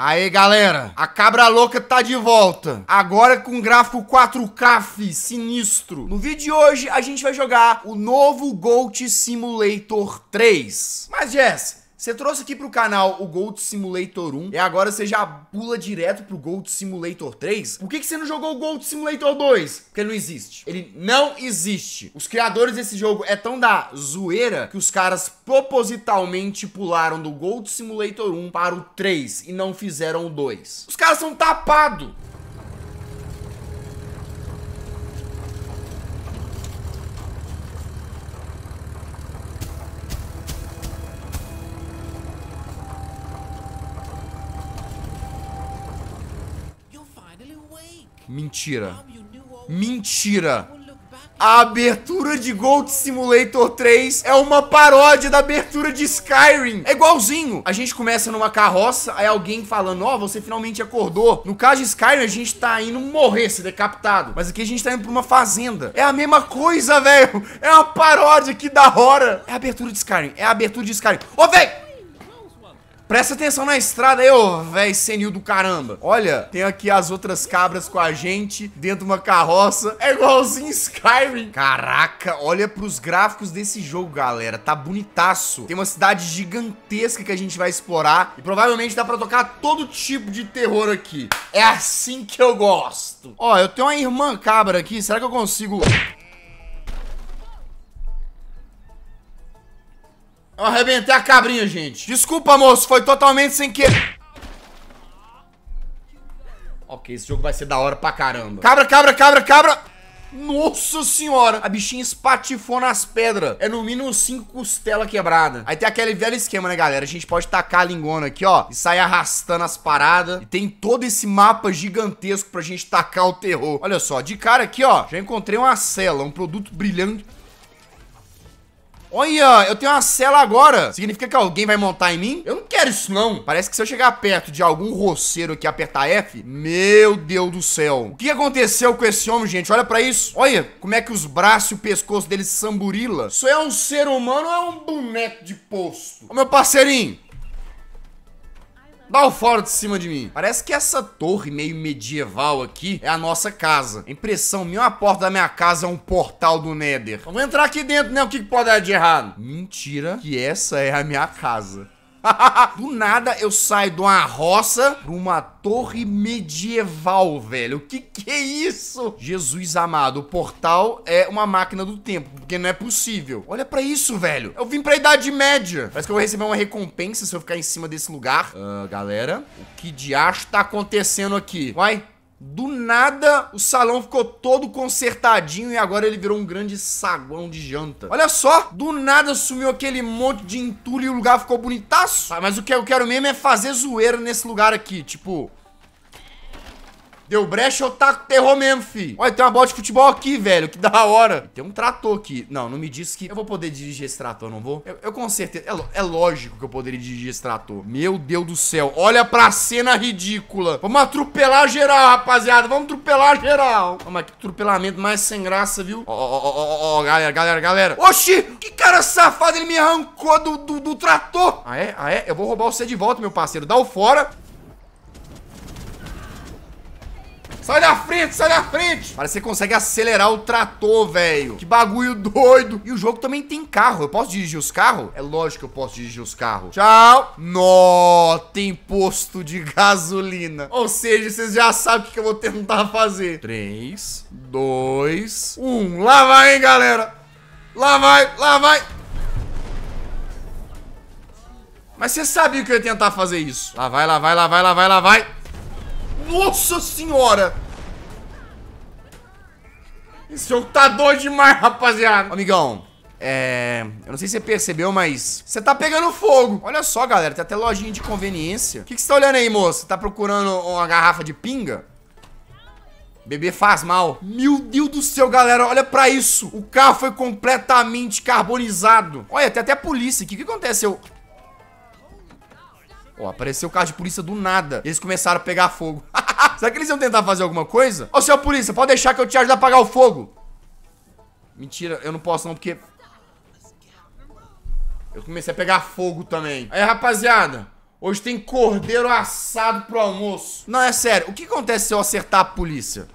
Aí, galera, a cabra louca tá de volta. Agora com gráfico 4K, fi, sinistro. No vídeo de hoje, a gente vai jogar o novo Gold Simulator 3. Mas, Jess, você trouxe aqui pro canal o Gold Simulator 1 e agora você já pula direto pro Gold Simulator 3? Por que, que você não jogou o Gold Simulator 2? Porque ele não existe. Ele não existe. Os criadores desse jogo é tão da zoeira que os caras propositalmente pularam do Gold Simulator 1 para o 3 e não fizeram o 2. Os caras são tapados. Mentira. Mentira. A abertura de Gold Simulator 3 é uma paródia da abertura de Skyrim. É igualzinho. A gente começa numa carroça, aí alguém falando, ó, oh, você finalmente acordou. No caso de Skyrim, a gente tá indo morrer, ser decapitado. Mas aqui a gente tá indo pra uma fazenda. É a mesma coisa, velho. É uma paródia, que da hora. É a abertura de Skyrim. É a abertura de Skyrim. Ô, oh, velho! Presta atenção na estrada aí, ô, véi senil do caramba. Olha, tem aqui as outras cabras com a gente, dentro de uma carroça. É igualzinho Skyrim. Caraca, olha pros gráficos desse jogo, galera. Tá bonitaço. Tem uma cidade gigantesca que a gente vai explorar. E provavelmente dá pra tocar todo tipo de terror aqui. É assim que eu gosto. Ó, eu tenho uma irmã cabra aqui. Será que eu consigo... Eu arrebentei a cabrinha, gente. Desculpa, moço. Foi totalmente sem querer. Ok, esse jogo vai ser da hora pra caramba. Cabra, cabra, cabra, cabra. Nossa senhora, a bichinha espatifou nas pedras. É no mínimo cinco costela quebrada. Aí tem aquele velho esquema, né, galera? A gente pode tacar a lingona aqui, ó, e sair arrastando as paradas. E tem todo esse mapa gigantesco pra gente tacar o terror. Olha só, de cara aqui, ó, já encontrei uma cela, um produto brilhante Olha, eu tenho uma cela agora. Significa que alguém vai montar em mim? Eu não quero isso, não. Parece que se eu chegar perto de algum roceiro aqui e apertar F... Meu Deus do céu. O que aconteceu com esse homem, gente? Olha pra isso. Olha como é que os braços e o pescoço dele samburila. Isso é um ser humano ou é um boneco de posto? Ô, meu parceirinho, Dá o fora de cima de mim. Parece que essa torre meio medieval aqui é a nossa casa. Impressão minha, a porta da minha casa é um portal do Nether. Vamos entrar aqui dentro, né? O que, pode dar de errado? Mentira que essa é a minha casa. do nada eu saio de uma roça pra uma torre medieval, velho. Que que é isso? Jesus amado, o portal é uma máquina do tempo, porque não é possível. Olha pra isso, velho. Eu vim pra Idade Média. Parece que eu vou receber uma recompensa se eu ficar em cima desse lugar. Uh, galera, o que diacho tá acontecendo aqui? Vai, do nada, o salão ficou todo consertadinho e agora ele virou um grande saguão de janta. Olha só, do nada sumiu aquele monte de entulho e o lugar ficou bonitaço. mas o que eu quero mesmo é fazer zoeira nesse lugar aqui, tipo... Deu brecha, eu taco terror mesmo, fi. Olha, tem uma bola de futebol aqui, velho. Que da hora. tem um trator aqui. Não, não me diz que eu vou poder dirigir esse trator, não vou? Eu, eu com certeza... É, é, lógico que eu poderia dirigir esse trator. Meu Deus do céu. Olha pra cena ridícula. Vamos atropelar geral, rapaziada. Vamos atropelar geral. Mas que atropelamento mais sem graça, viu? Ó, ó, ó, ó, galera, galera, galera. Oxi, que cara safado. Ele me arrancou do, do, do trator. Ah, é? Ah, é? Eu vou roubar você de volta, meu parceiro. Dá o fora. Sai da frente, sai da frente. Parece que você consegue acelerar o trator, velho. Que bagulho doido. E o jogo também tem carro. Eu posso dirigir os carros? É lógico que eu posso dirigir os carros. Tchau. Nó, tem posto de gasolina. Ou seja, vocês já sabem o que eu vou tentar fazer. 3, 2, 1. Lá vai, hein, galera. Lá vai, lá vai. Mas você sabia que eu ia tentar fazer isso. Lá vai, lá vai, lá vai, lá vai, lá vai. Nossa senhora! Esse jogo tá doido demais, rapaziada. Amigão, é... Eu não sei se você percebeu, mas... Você tá pegando fogo. Olha só, galera. Tem até lojinha de conveniência. O que, que você tá olhando aí, moço? Tá procurando uma garrafa de pinga? Beber faz mal. Meu Deus do céu, galera. Olha pra isso. O carro foi completamente carbonizado. Olha, tem até a polícia aqui. O que aconteceu? Ó, apareceu o carro de polícia do nada. Eles começaram a pegar fogo. Será que eles iam tentar fazer alguma coisa? Ô, senhor polícia, pode deixar que eu te ajudo a apagar o fogo. Mentira, eu não posso não, porque... Eu comecei a pegar fogo também. Aí, rapaziada, hoje tem cordeiro assado pro almoço. Não, é sério, o que acontece se eu acertar a polícia?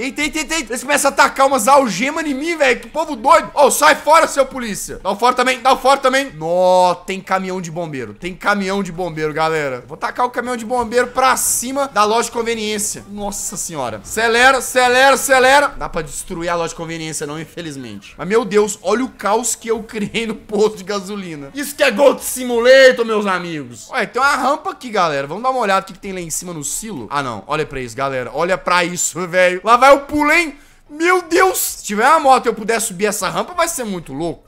Eita, eita, eita, eita. Eles começam a atacar umas algemas em mim, velho. Que povo doido. Ô, oh, sai fora, seu polícia. Dá o um fora também, dá o um fora também. Nó, tem caminhão de bombeiro. Tem caminhão de bombeiro, galera. Vou tacar o caminhão de bombeiro pra cima da loja de conveniência. Nossa senhora. Acelera, acelera, acelera. Dá pra destruir a loja de conveniência, não, infelizmente. Mas, meu Deus, olha o caos que eu criei no posto de gasolina. Isso que é Gold Simulator, meus amigos. Ué, tem uma rampa aqui, galera. Vamos dar uma olhada o que, que tem lá em cima no silo. Ah, não. Olha pra isso, galera. Olha pra isso, velho. Lá vai mas eu pulei. Meu Deus! Se tiver uma moto e eu puder subir essa rampa, vai ser muito louco.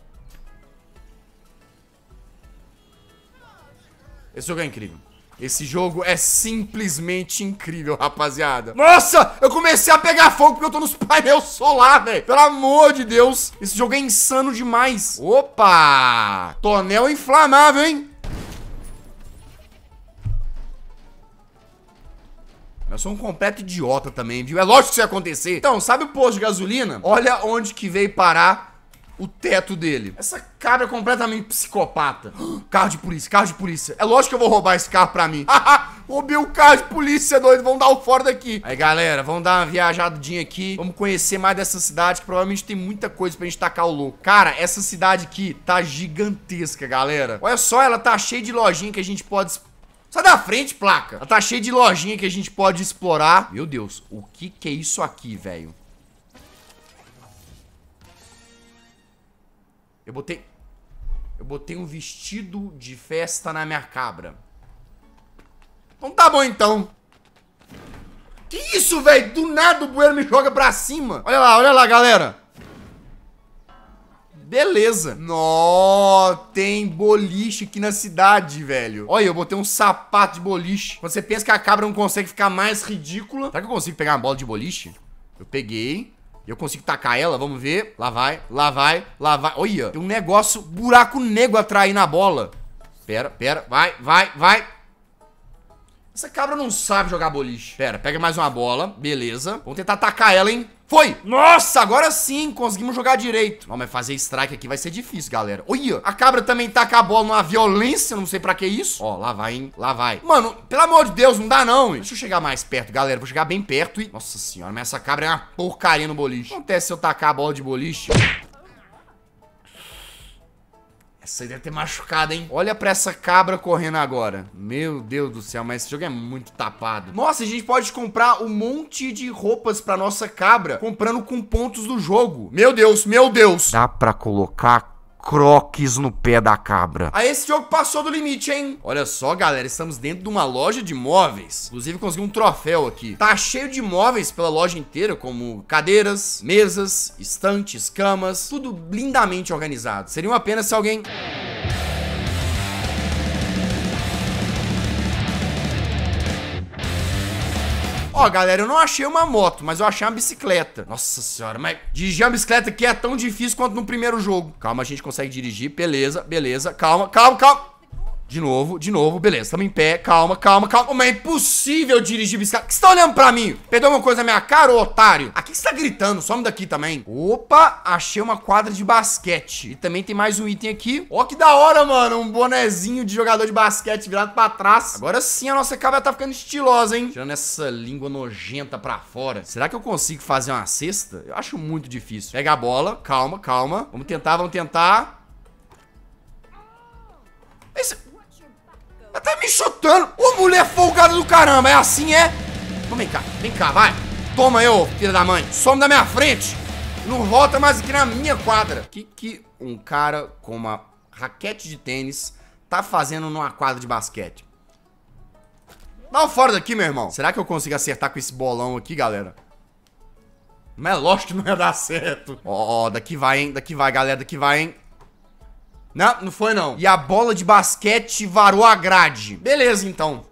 Esse jogo é incrível. Esse jogo é simplesmente incrível, rapaziada. Nossa, eu comecei a pegar fogo porque eu tô nos painéis solar, velho. Pelo amor de Deus. Esse jogo é insano demais. Opa! Tonel inflamável, hein? Eu sou um completo idiota também, viu? É lógico que isso ia acontecer. Então, sabe o posto de gasolina? Olha onde que veio parar o teto dele. Essa cara é completamente psicopata. Carro de polícia, carro de polícia. É lógico que eu vou roubar esse carro pra mim. Roubei o carro de polícia, doido. Vamos dar o fora daqui. Aí, galera, vamos dar uma viajadinha aqui. Vamos conhecer mais dessa cidade, que provavelmente tem muita coisa pra gente tacar o louco. Cara, essa cidade aqui tá gigantesca, galera. Olha só, ela tá cheia de lojinha que a gente pode explorar Sai da frente, placa. Ela tá cheia de lojinha que a gente pode explorar. Meu Deus, o que que é isso aqui, velho? Eu botei... Eu botei um vestido de festa na minha cabra. Então tá bom, então. Que isso, velho? Do nada o bueiro me joga pra cima. Olha lá, olha lá, galera. Beleza. Nó, tem boliche aqui na cidade, velho. Olha, eu botei um sapato de boliche. Quando você pensa que a cabra não consegue ficar mais ridícula... Será que eu consigo pegar uma bola de boliche? Eu peguei. Eu consigo tacar ela, vamos ver. Lá vai, lá vai, lá vai. Olha, tem um negócio, buraco negro atraindo a bola. Pera, pera, vai, vai, vai. Essa cabra não sabe jogar boliche. Pera, pega mais uma bola. Beleza. Vamos tentar atacar ela, hein? Foi! Nossa, agora sim, conseguimos jogar direito. Não, mas fazer strike aqui vai ser difícil, galera. Olha, a cabra também taca tá a bola numa violência, não sei pra que isso. Ó, lá vai, hein? Lá vai. Mano, pelo amor de Deus, não dá não, hein? Deixa eu chegar mais perto, galera. Vou chegar bem perto e... Nossa senhora, mas essa cabra é uma porcaria no boliche. O que acontece se eu tacar a bola de boliche? Essa aí deve ter machucado, hein? Olha pra essa cabra correndo agora. Meu Deus do céu, mas esse jogo é muito tapado. Nossa, a gente pode comprar um monte de roupas pra nossa cabra, comprando com pontos do jogo. Meu Deus, meu Deus! Dá pra colocar croques no pé da cabra. Aí esse jogo passou do limite, hein? Olha só, galera, estamos dentro de uma loja de móveis. Inclusive, consegui um troféu aqui. Tá cheio de móveis pela loja inteira, como cadeiras, mesas, estantes, camas, tudo lindamente organizado. Seria uma pena se alguém... Ó, galera, eu não achei uma moto, mas eu achei uma bicicleta. Nossa senhora, mas dirigir uma bicicleta aqui é tão difícil quanto no primeiro jogo. Calma, a gente consegue dirigir. Beleza, beleza. Calma, calma, calma. De novo, de novo, beleza, tamo em pé, calma, calma, calma. Mas é impossível dirigir bicicleta. O que você tá olhando pra mim? Perdeu uma coisa na minha cara, ô otário? Aqui você tá gritando, some daqui também. Opa, achei uma quadra de basquete. E também tem mais um item aqui. Ó que da hora, mano, um bonezinho de jogador de basquete virado pra trás. Agora sim a nossa cabra tá ficando estilosa, hein? Tirando essa língua nojenta pra fora. Será que eu consigo fazer uma cesta? Eu acho muito difícil. Pega a bola, calma, calma. Vamos tentar, vamos tentar. Esse... Ela tá me chutando. Ô, mulher folgada do caramba. É assim, é? vem cá, vem cá, vai. Toma aí, ô, filha da mãe. Some da minha frente. Não volta mais aqui na minha quadra. O que, que um cara com uma raquete de tênis tá fazendo numa quadra de basquete? Dá um fora daqui, meu irmão. Será que eu consigo acertar com esse bolão aqui, galera? Mas é lógico que não ia dar certo. Ó, oh, daqui vai, hein? Daqui vai, galera. Daqui vai, hein? Não, não foi não. E a bola de basquete varou a grade. Beleza, então.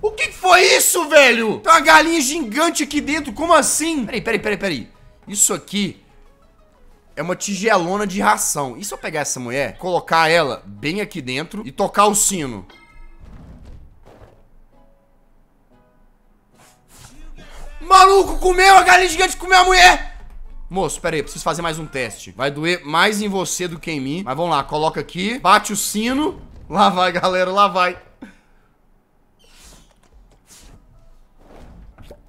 O que foi isso, velho? Tem uma galinha gigante aqui dentro, como assim? Peraí, peraí, peraí, peraí. Isso aqui é uma tigelona de ração. E se eu pegar essa mulher, colocar ela bem aqui dentro e tocar o sino? Maluco, comeu a galinha gigante, comeu a mulher. Moço, pera aí, preciso fazer mais um teste. Vai doer mais em você do que em mim. Mas vamos lá, coloca aqui, bate o sino. Lá vai, galera, lá vai.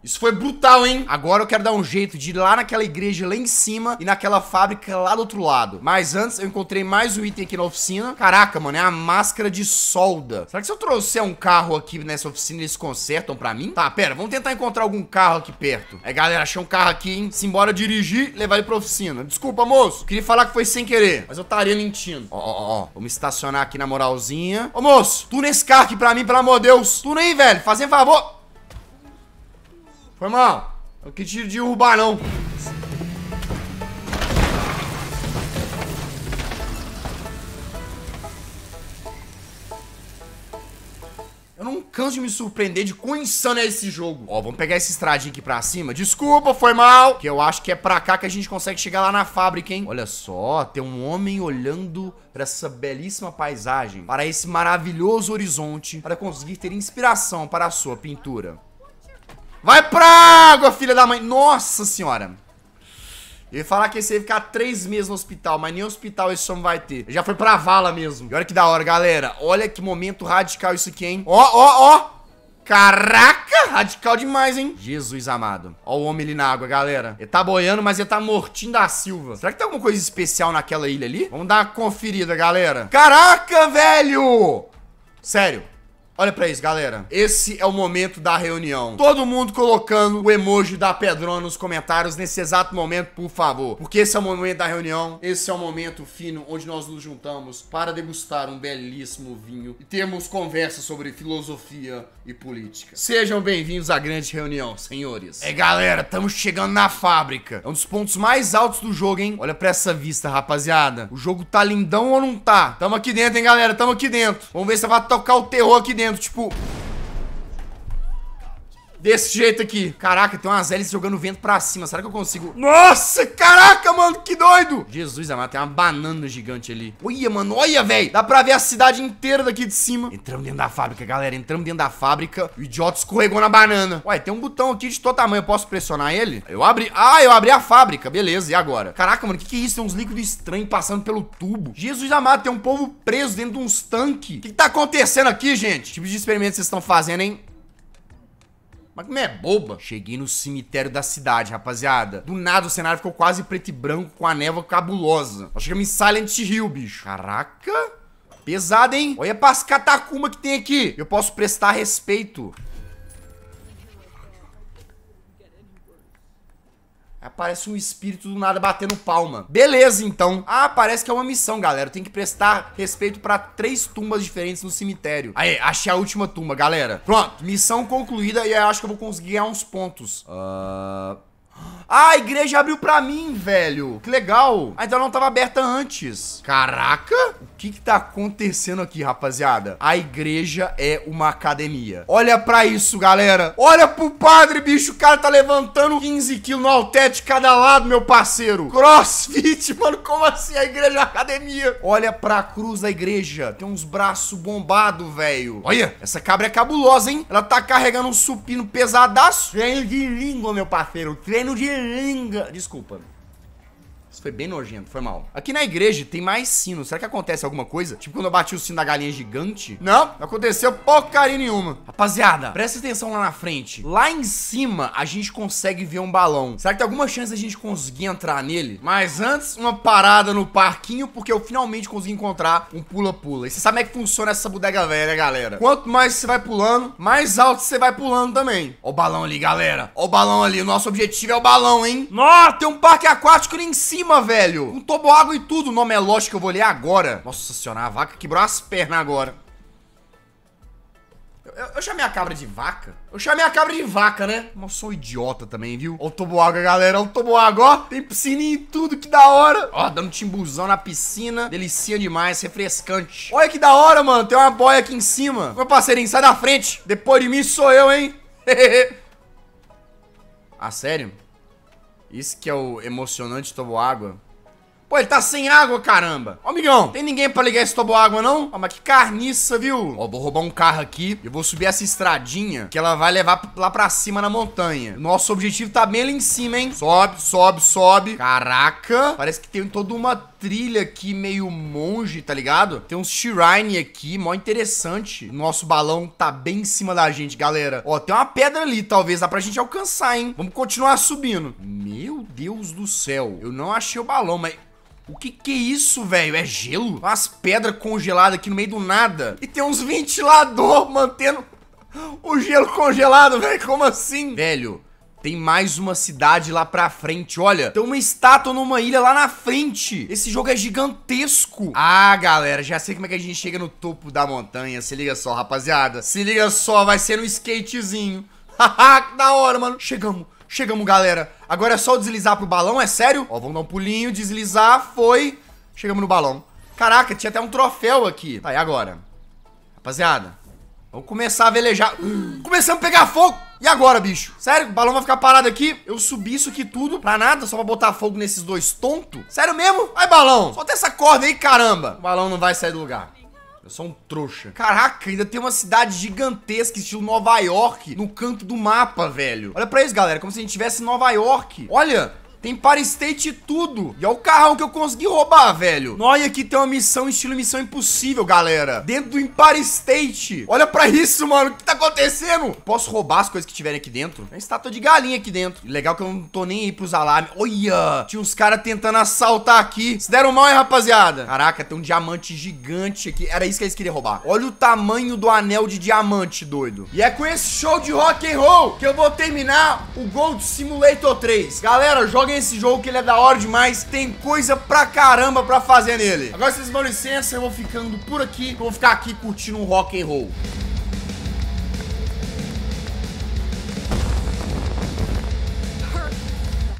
Isso foi brutal, hein? Agora eu quero dar um jeito de ir lá naquela igreja lá em cima e naquela fábrica lá do outro lado. Mas antes, eu encontrei mais um item aqui na oficina. Caraca, mano, é a máscara de solda. Será que se eu trouxer um carro aqui nessa oficina, eles consertam pra mim? Tá, pera, vamos tentar encontrar algum carro aqui perto. É, galera, achei um carro aqui, hein? Se embora dirigir, levar ele pra oficina. Desculpa, moço. Queria falar que foi sem querer, mas eu estaria mentindo. Ó, ó, ó. Vamos estacionar aqui na moralzinha. Ô, moço, tu nesse é carro aqui pra mim, pelo amor de Deus. Tu nem, velho. Fazendo favor. Foi mal. Eu tiro te derrubar, não. Eu não canso de me surpreender de quão insano é esse jogo. Ó, vamos pegar esse estradinho aqui pra cima. Desculpa, foi mal. Que eu acho que é pra cá que a gente consegue chegar lá na fábrica, hein? Olha só, tem um homem olhando para essa belíssima paisagem, para esse maravilhoso horizonte, para conseguir ter inspiração para a sua pintura. Vai pra água, filha da mãe. Nossa senhora. Ele falar que esse ia ficar três meses no hospital, mas nem hospital esse homem vai ter. Ele já foi pra vala mesmo. E olha que da hora, galera. Olha que momento radical isso aqui, hein? Ó, ó, ó. Caraca, radical demais, hein? Jesus amado. Ó o homem ali na água, galera. Ele tá boiando, mas ele tá mortinho da Silva. Será que tem alguma coisa especial naquela ilha ali? Vamos dar uma conferida, galera. Caraca, velho! Sério. Olha pra isso, galera. Esse é o momento da reunião. Todo mundo colocando o emoji da Pedrona nos comentários nesse exato momento, por favor. Porque esse é o momento da reunião. Esse é o momento fino onde nós nos juntamos para degustar um belíssimo vinho e termos conversas sobre filosofia, e política. Sejam bem-vindos à grande reunião, senhores. É, galera, estamos chegando na fábrica. É um dos pontos mais altos do jogo, hein? Olha pra essa vista, rapaziada. O jogo tá lindão ou não tá? Tamo aqui dentro, hein, galera? Tamo aqui dentro. Vamos ver se vai tocar o terror aqui dentro, tipo... Desse jeito aqui. Caraca, tem umas hélices jogando vento pra cima. Será que eu consigo? Nossa, caraca, mano, que doido. Jesus amado, tem uma banana gigante ali. Olha, mano, olha, velho. Dá pra ver a cidade inteira daqui de cima. Entramos dentro da fábrica, galera. Entramos dentro da fábrica. O idiota escorregou na banana. Ué, tem um botão aqui de todo tamanho. Eu posso pressionar ele? Eu abri. Ah, eu abri a fábrica. Beleza, e agora? Caraca, mano, o que, que é isso? Tem uns líquidos estranhos passando pelo tubo. Jesus amado, tem um povo preso dentro de uns tanques. O que, que tá acontecendo aqui, gente? Que tipo de experimento vocês estão fazendo, hein? Mas como é boba? Cheguei no cemitério da cidade, rapaziada. Do nada o cenário ficou quase preto e branco com a névoa cabulosa. Nós chegamos em Silent Hill, bicho. Caraca. Pesado, hein? Olha pras catacumbas que tem aqui. Eu posso prestar respeito. Aparece um espírito do nada batendo palma. Beleza, então. Ah, parece que é uma missão, galera. Tem que prestar respeito pra três tumbas diferentes no cemitério. Aí, achei a última tumba, galera. Pronto, missão concluída e eu acho que eu vou conseguir ganhar uns pontos. Ahn... Uh... Ah, a igreja abriu pra mim, velho. Que legal. Ainda não tava aberta antes. Caraca. O que que tá acontecendo aqui, rapaziada? A igreja é uma academia. Olha pra isso, galera. Olha pro padre, bicho. O cara tá levantando 15 quilos no halter de cada lado, meu parceiro. Crossfit, mano. Como assim a igreja é uma academia? Olha pra cruz da igreja. Tem uns braços bombados, velho. Olha, essa cabra é cabulosa, hein? Ela tá carregando um supino pesadaço. três de língua, meu parceiro. Trem treino de Desculpa. Isso foi bem nojento, foi mal. Aqui na igreja tem mais sino. Será que acontece alguma coisa? Tipo quando eu bati o sino da galinha gigante? Não, aconteceu porcaria nenhuma. Rapaziada, presta atenção lá na frente. Lá em cima a gente consegue ver um balão. Será que tem alguma chance a gente conseguir entrar nele? Mas antes, uma parada no parquinho, porque eu finalmente consegui encontrar um pula-pula. E você sabe como é que funciona essa bodega velha, né, galera? Quanto mais você vai pulando, mais alto você vai pulando também. Ó o balão ali, galera. Ó o balão ali. O nosso objetivo é o balão, hein? Nossa, tem um parque aquático ali em cima cima, velho. Um água e tudo. O nome é lógico que eu vou ler agora. Nossa senhora, a vaca quebrou as pernas agora. Eu, eu, eu, chamei a cabra de vaca? Eu chamei a cabra de vaca, né? Mas sou um idiota também, viu? Ó o água, galera. Ó o água, ó. Tem piscininha e tudo, que da hora. Ó, dando timbuzão na piscina. Delicinha demais, refrescante. Olha que da hora, mano. Tem uma boia aqui em cima. Meu parceirinho, sai da frente. Depois de mim sou eu, hein? ah, sério? Isso que é o emocionante água. Pô, ele tá sem água, caramba. Ó, amigão, tem ninguém pra ligar esse água, não? Ó, mas que carniça, viu? Ó, vou roubar um carro aqui e vou subir essa estradinha que ela vai levar lá pra cima na montanha. Nosso objetivo tá bem lá em cima, hein? Sobe, sobe, sobe. Caraca, parece que tem toda uma trilha aqui meio monge, tá ligado? Tem uns shrine aqui, mó interessante. Nosso balão tá bem em cima da gente, galera. Ó, tem uma pedra ali, talvez dá pra gente alcançar, hein? Vamos continuar subindo. Meu Deus do céu. Eu não achei o balão, mas... O que que é isso, velho? É gelo? Umas pedras congeladas aqui no meio do nada. E tem uns ventilador mantendo o gelo congelado, velho. Como assim? Velho, tem mais uma cidade lá pra frente, olha. Tem uma estátua numa ilha lá na frente. Esse jogo é gigantesco. Ah, galera, já sei como é que a gente chega no topo da montanha. Se liga só, rapaziada. Se liga só, vai ser no um skatezinho. Haha, que da hora, mano. Chegamos. Chegamos, galera. Agora é só deslizar pro balão, é sério? Ó, vamos dar um pulinho, deslizar, foi. Chegamos no balão. Caraca, tinha até um troféu aqui. Tá, e agora? Rapaziada, vamos começar a velejar. Começamos a pegar fogo. E agora, bicho? Sério? O balão vai ficar parado aqui? Eu subi isso aqui tudo pra nada? Só pra botar fogo nesses dois tonto? Sério mesmo? Vai, balão. Solta essa corda aí, caramba. O balão não vai sair do lugar. Eu sou um trouxa. Caraca, ainda tem uma cidade gigantesca, estilo Nova York, no canto do mapa, velho. Olha pra isso, galera, como se a gente tivesse Nova York. Olha, tem para state tudo. E é o carrão que eu consegui roubar, velho. Olha aqui tem uma missão estilo missão impossível, galera. Dentro do Empire State. Olha pra isso, mano. O que tá acontecendo? Posso roubar as coisas que tiverem aqui dentro? Tem é estátua de galinha aqui dentro. Legal que eu não tô nem aí pros alarmes. Olha! Tinha uns caras tentando assaltar aqui. Se deram mal, hein, rapaziada? Caraca, tem um diamante gigante aqui. Era isso que eles queriam roubar. Olha o tamanho do anel de diamante, doido. E é com esse show de rock and roll que eu vou terminar o Gold Simulator 3. Galera, joga Joguem esse jogo que ele é da hora demais. Tem coisa pra caramba pra fazer nele. Agora vocês dão licença, eu vou ficando por aqui. Eu vou ficar aqui curtindo um rock and roll.